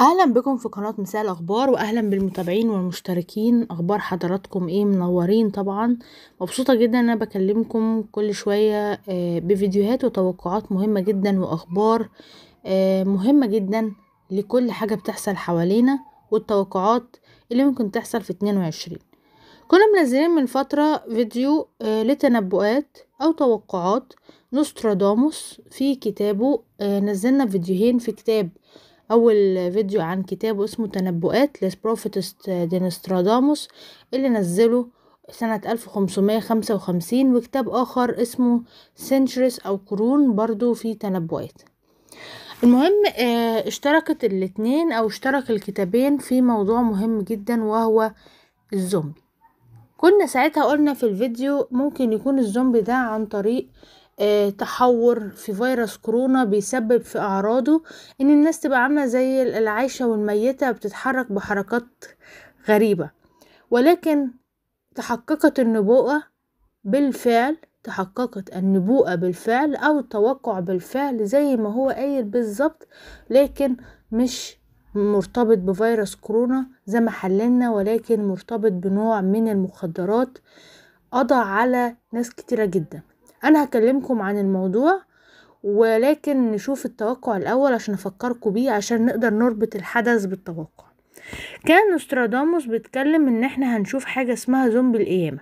اهلا بكم في قناة مساء الاخبار واهلا بالمتابعين والمشتركين اخبار حضراتكم ايه منورين طبعا مبسوطة جدا انا بكلمكم كل شوية آه، بفيديوهات وتوقعات مهمة جدا واخبار آه، مهمة جدا لكل حاجة بتحصل حوالينا والتوقعات اللي ممكن تحصل في 22 كنا منزلين من فترة فيديو آه، لتنبؤات أو توقعات نوستراداموس في كتابه نزلنا فيديوهين في كتاب أول فيديو عن كتابه اسمه تنبؤات للبروفيتست دينستراداموس اللي نزله سنة 1555 وكتاب آخر اسمه سنشريس أو قرون برضو في تنبؤات المهم آه، اشتركت الاتنين أو اشترك الكتابين في موضوع مهم جدا وهو الزومبي كنا ساعتها قلنا في الفيديو ممكن يكون الزومبي ده عن طريق آه، تحور في فيروس كورونا بيسبب في أعراضه إن الناس تبقى عاملة زي العايشة والميتة بتتحرك بحركات غريبة ولكن تحققت النبوءة بالفعل تحققت النبوءة بالفعل أو التوقع بالفعل زي ما هو قايل بالظبط لكن مش مرتبط بفيروس كورونا زي ما حللنا ولكن مرتبط بنوع من المخدرات قضى على ناس كتيرة جدا انا هكلمكم عن الموضوع ولكن نشوف التوقع الاول عشان افكركم بيه عشان نقدر نربط الحدث بالتوقع كان نوستراداموس بيتكلم ان احنا هنشوف حاجه اسمها زومبي القيامه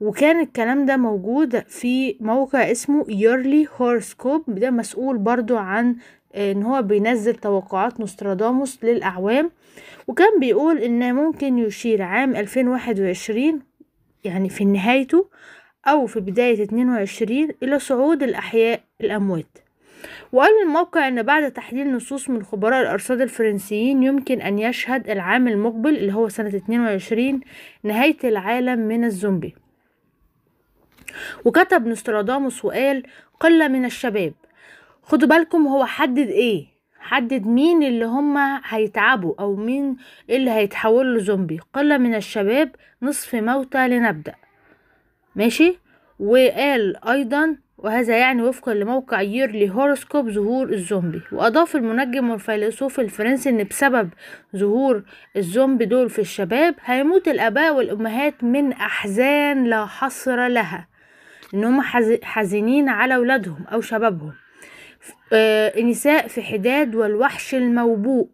وكان الكلام ده موجود في موقع اسمه يورلي هورسكوب ده مسؤول برضو عن آه، ان هو بينزل توقعات نوستراداموس للاعوام وكان بيقول ان ممكن يشير عام 2021 يعني في نهايته أو في بداية 22 إلى صعود الأحياء الأموات وقال الموقع أن بعد تحليل نصوص من خبراء الأرصاد الفرنسيين يمكن أن يشهد العام المقبل اللي هو سنة 22 نهاية العالم من الزومبي وكتب نوستراداموس وقال قلة من الشباب خدوا بالكم هو حدد ايه حدد مين اللي هما هيتعبوا او مين اللي هيتحولوا لزومبي قلة من الشباب نصف موتى لنبدأ ماشي وقال أيضا وهذا يعني وفقا لموقع يورلي هوروسكوب ظهور الزومبي وأضاف المنجم والفيلسوف الفرنسي إن بسبب ظهور الزومبي دول في الشباب هيموت الآباء والأمهات من أحزان لا حصر لها إن هم حزينين على ولادهم أو شبابهم آه نساء في حداد والوحش الموبوء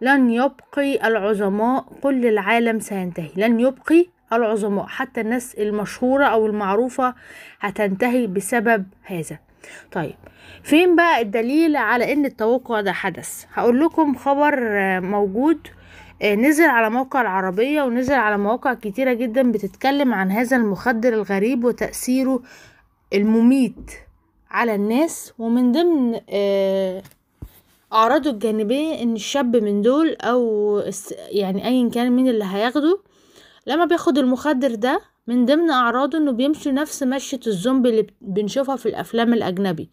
لن يبقي العظماء كل العالم سينتهي لن يبقي العظماء حتى الناس المشهورة أو المعروفة هتنتهي بسبب هذا طيب فين بقى الدليل على ان التوقع ده حدث هقول لكم خبر موجود آه، نزل على موقع العربية ونزل على مواقع كتيرة جدا بتتكلم عن هذا المخدر الغريب وتأثيره المميت على الناس ومن ضمن آه، أعراضه الجانبية إن الشاب من دول أو يعني أيا كان مين اللي هياخده لما بياخد المخدر ده من ضمن اعراضه انه بيمشي نفس مشية الزومبي اللي بنشوفها في الافلام الاجنبي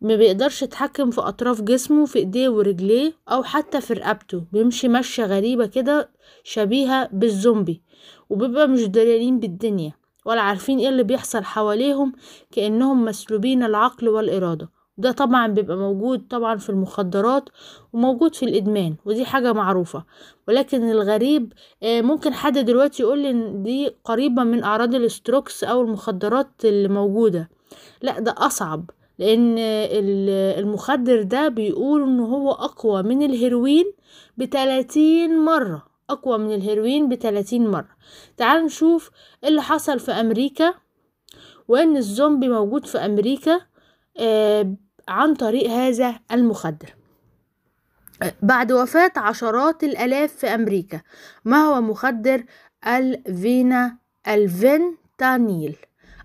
ما بيقدرش يتحكم في اطراف جسمه في ايديه ورجليه او حتى في رقبته بيمشي مشية غريبة كده شبيهة بالزومبي وبيبقى مش دليلين بالدنيا ولا عارفين ايه اللي بيحصل حواليهم كأنهم مسلوبين العقل والإرادة ده طبعا بيبقى موجود طبعا في المخدرات وموجود في الادمان ودي حاجة معروفة ولكن الغريب آه، ممكن حد دلوقتي يقول ان دي قريبة من اعراض الاستروكس او المخدرات اللي موجودة لا ده اصعب لان المخدر ده بيقول ان هو اقوى من الهيروين بتلاتين مرة اقوى من الهيروين بتلاتين مرة تعال نشوف اللي حصل في امريكا وان الزومبي موجود في امريكا آه عن طريق هذا المخدر بعد وفاة عشرات الآلاف في أمريكا ما هو مخدر الفينا الفينتانيل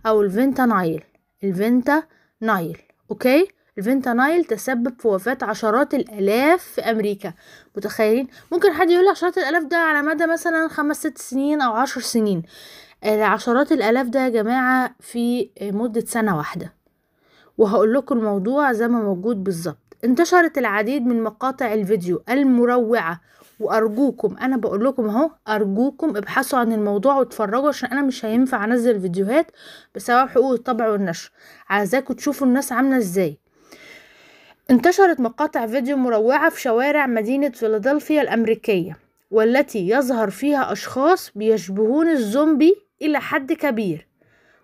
أو الفنتانايل الفنتانايل أوكي الفنتانايل تسبب في وفاة عشرات الآلاف في أمريكا متخيلين ممكن حد يقول عشرات الآلاف ده على مدى مثلا خمس ست سنين أو عشر سنين آه، عشرات الآلاف ده يا جماعة في مدة سنة واحدة وهقول لكم الموضوع زي ما موجود بالظبط انتشرت العديد من مقاطع الفيديو المروعة وارجوكم انا بقول لكم اهو ارجوكم ابحثوا عن الموضوع واتفرجوا عشان انا مش هينفع انزل فيديوهات بسبب حقوق الطبع والنشر عايزاكم تشوفوا الناس عامله ازاي انتشرت مقاطع فيديو مروعه في شوارع مدينه فيلادلفيا الامريكيه والتي يظهر فيها اشخاص بيشبهون الزومبي الى حد كبير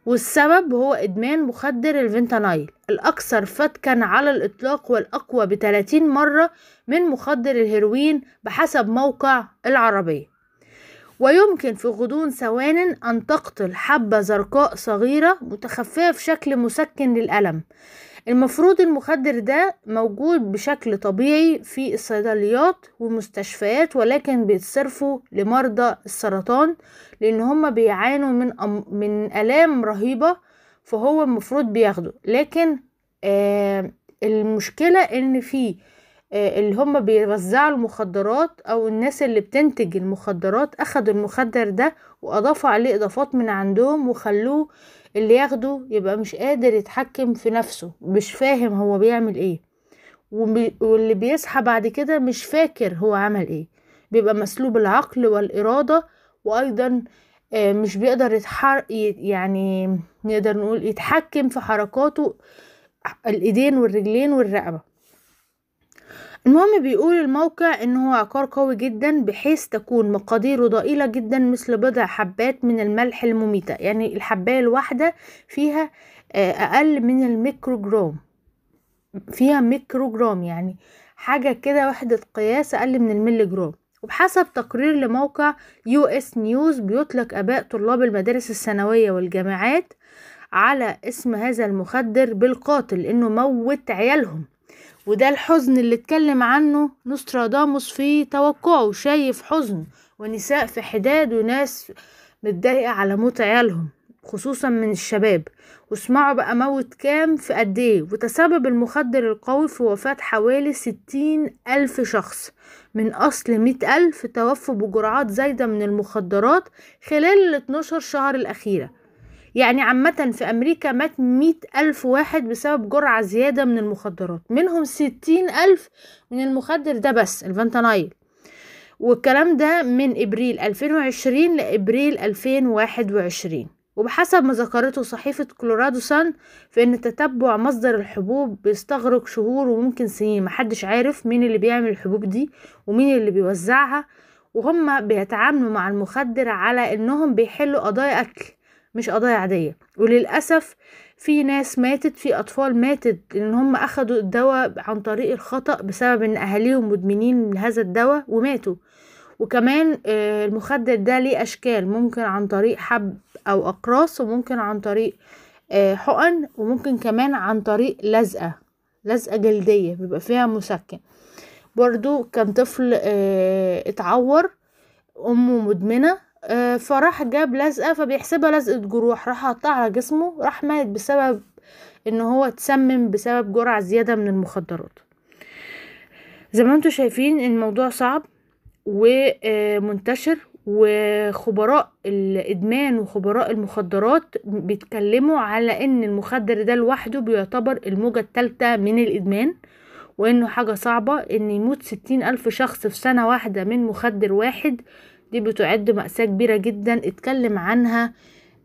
والسبب هو إدمان مخدر الفنتانيل الأكثر فتكا على الإطلاق والأقوى بتلاتين مرة من مخدر الهيروين بحسب موقع العربية ويمكن في غضون ثوان أن تقتل حبة زرقاء صغيرة متخفية في شكل مسكن للألم المفروض المخدر ده موجود بشكل طبيعي في الصيدليات والمستشفيات ولكن بيتصرفوا لمرضى السرطان لان هم بيعانوا من أم من الام رهيبه فهو المفروض بياخده لكن آه المشكله ان فيه آه، اللي هم بيوزعوا المخدرات او الناس اللي بتنتج المخدرات اخدوا المخدر ده واضافوا عليه اضافات من عندهم وخلوه اللي ياخده يبقى مش قادر يتحكم في نفسه مش فاهم هو بيعمل ايه واللي بيصحى بعد كده مش فاكر هو عمل ايه بيبقى مسلوب العقل والإرادة وأيضا آه، مش بيقدر يتحر يعني نقدر نقول يتحكم في حركاته الإيدين والرجلين والرقبة المهم بيقول الموقع ان هو عقار قوي جدا بحيث تكون مقاديره ضئيلة جدا مثل بضع حبات من الملح المميتة يعني الحباية الواحدة فيها آه، اقل من الميكروجرام فيها ميكروجرام يعني حاجة كده وحدة قياس اقل من الملي جرام وبحسب تقرير لموقع يو اس نيوز بيطلق اباء طلاب المدارس الثانوية والجامعات على اسم هذا المخدر بالقاتل انه موت عيالهم وده الحزن اللي اتكلم عنه نوستراداموس في توقعه شايف حزن ونساء في حداد وناس متضايقة على موت عيالهم خصوصا من الشباب واسمعوا بقى موت كام في قد ايه وتسبب المخدر القوي في وفاة حوالي ستين ألف شخص من أصل مئة ألف توفوا بجرعات زايدة من المخدرات خلال الاتناشر شهر الأخيرة يعني عامة في أمريكا مات مئة ألف واحد بسبب جرعة زيادة من المخدرات منهم ستين ألف من المخدر ده بس الفانتانايل والكلام ده من إبريل 2020 لإبريل 2021 وبحسب ما ذكرته صحيفة كولورادو سان فإن تتبع مصدر الحبوب بيستغرق شهور وممكن سنين محدش عارف مين اللي بيعمل الحبوب دي ومين اللي بيوزعها وهم بيتعاملوا مع المخدر على إنهم بيحلوا قضايا أكل مش قضايا عادية وللأسف في ناس ماتت في أطفال ماتت إن هم أخدوا الدواء عن طريق الخطأ بسبب إن أهاليهم مدمنين لهذا الدواء وماتوا وكمان آه، المخدر ده ليه أشكال ممكن عن طريق حب أو أقراص وممكن عن طريق آه، حقن وممكن كمان عن طريق لزقة لزقة جلدية بيبقى فيها مسكن برضو كان طفل آه، اتعور أمه مدمنة آه، فراح جاب لزقه فبيحسبها لزقه جروح راح حطها على جسمه راح مات بسبب ان هو اتسمم بسبب جرعه زياده من المخدرات زي ما انتم شايفين الموضوع صعب ومنتشر آه، وخبراء الادمان وخبراء المخدرات بيتكلموا على ان المخدر ده لوحده بيعتبر الموجة التالتة من الادمان وانه حاجة صعبة ان يموت ستين الف شخص في سنة واحدة من مخدر واحد دي بتعد مأساة كبيرة جدا اتكلم عنها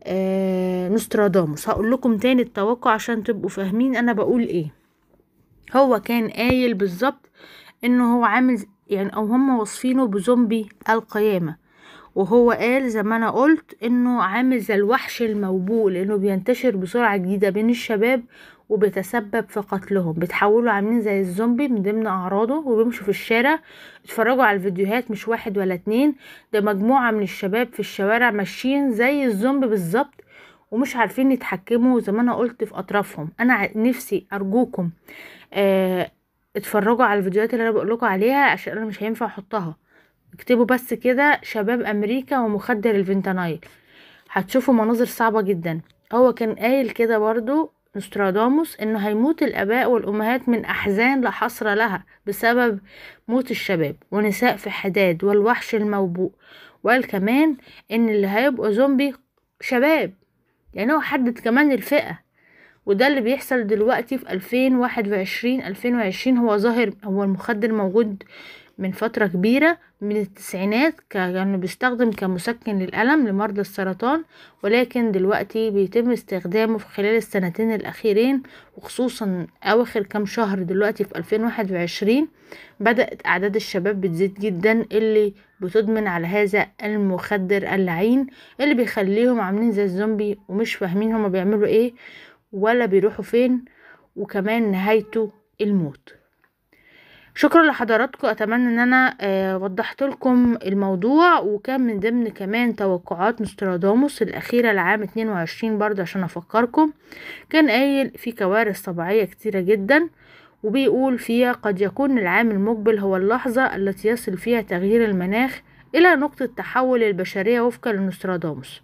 آه نوستراداموس هقول لكم تاني التوقع عشان تبقوا فاهمين انا بقول ايه هو كان قايل بالظبط انه هو عامل يعني او هم وصفينه بزومبي القيامه وهو قال زي ما انا قلت انه عامل زي الوحش الموبوء لانه بينتشر بسرعه جديده بين الشباب وبتسبب في قتلهم بيتحولوا عاملين زي الزومبي من ضمن اعراضه وبيمشوا في الشارع اتفرجوا على الفيديوهات مش واحد ولا اتنين ده مجموعة من الشباب في الشوارع ماشيين زي الزومبي بالظبط ومش عارفين يتحكموا زي ما انا قلت في اطرافهم انا نفسي ارجوكم اه اتفرجوا على الفيديوهات اللي انا لكم عليها عشان انا مش هينفع احطها اكتبوا بس كده شباب امريكا ومخدر الفنتانايل هتشوفوا مناظر صعبة جدا هو كان قايل كده برضو نوستراداموس انه هيموت الاباء والامهات من احزان لا حصر لها بسبب موت الشباب ونساء في حداد والوحش الموبوء وقال كمان ان اللي هيبقوا زومبي شباب يعني هو حدد كمان الفئة وده اللي بيحصل دلوقتي في 2021 2020 هو ظاهر هو المخدر موجود من فترة كبيرة من التسعينات كانوا بيستخدم كمسكن للألم لمرضى السرطان ولكن دلوقتي بيتم استخدامه في خلال السنتين الأخيرين وخصوصا أواخر كام شهر دلوقتي في 2021 بدأت أعداد الشباب بتزيد جدا اللي بتدمن على هذا المخدر اللعين اللي بيخليهم عاملين زي الزومبي ومش فاهمين هما بيعملوا ايه ولا بيروحوا فين وكمان نهايته الموت شكرا لحضراتكم اتمنى ان انا آه، وضحت لكم الموضوع وكان من ضمن كمان توقعات نوستراداموس الاخيره لعام 22 برضه عشان افكركم كان قايل في كوارث طبيعيه كتيره جدا وبيقول فيها قد يكون العام المقبل هو اللحظه التي يصل فيها تغيير المناخ الى نقطه تحول البشريه وفقا لنوستراداموس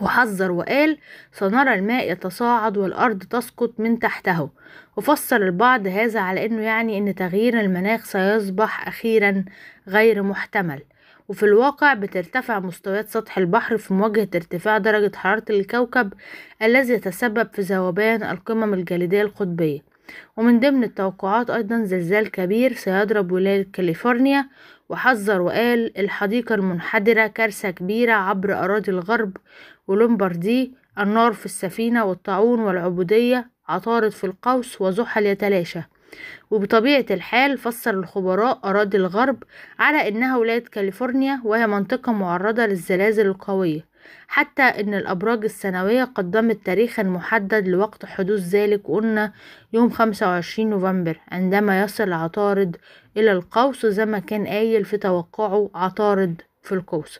وحذر وقال سنرى الماء يتصاعد والأرض تسقط من تحته وفسر البعض هذا على أنه يعني أن تغيير المناخ سيصبح أخيرا غير محتمل وفي الواقع بترتفع مستويات سطح البحر في مواجهة ارتفاع درجة حرارة الكوكب الذي يتسبب في ذوبان القمم الجليدية القطبية ومن ضمن التوقعات أيضا زلزال كبير سيضرب ولاية كاليفورنيا وحذر وقال الحديقة المنحدرة كارثة كبيرة عبر أراضي الغرب ولومباردي النار في السفينة والطاعون والعبودية عطارد في القوس وزحل يتلاشى وبطبيعة الحال فسر الخبراء أراضي الغرب على إنها ولاية كاليفورنيا وهي منطقة معرضة للزلازل القوية حتى إن الأبراج السنوية قدمت تاريخا محدد لوقت حدوث ذلك قلنا يوم 25 نوفمبر عندما يصل عطارد إلى القوس زي ما كان قايل في توقعه عطارد في القوس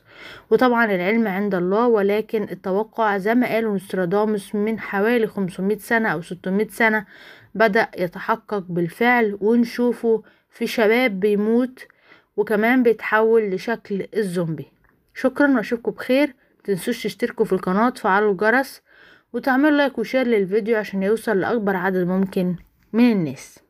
وطبعا العلم عند الله ولكن التوقع زي ما قالوا نوستراداموس من حوالي 500 سنة أو 600 سنة بدأ يتحقق بالفعل ونشوفه في شباب بيموت وكمان بيتحول لشكل الزومبي شكرا واشوفكم بخير متنسوش تشتركوا في القناة وتفعلوا الجرس وتعملوا لايك وشير للفيديو عشان يوصل لأكبر عدد ممكن من الناس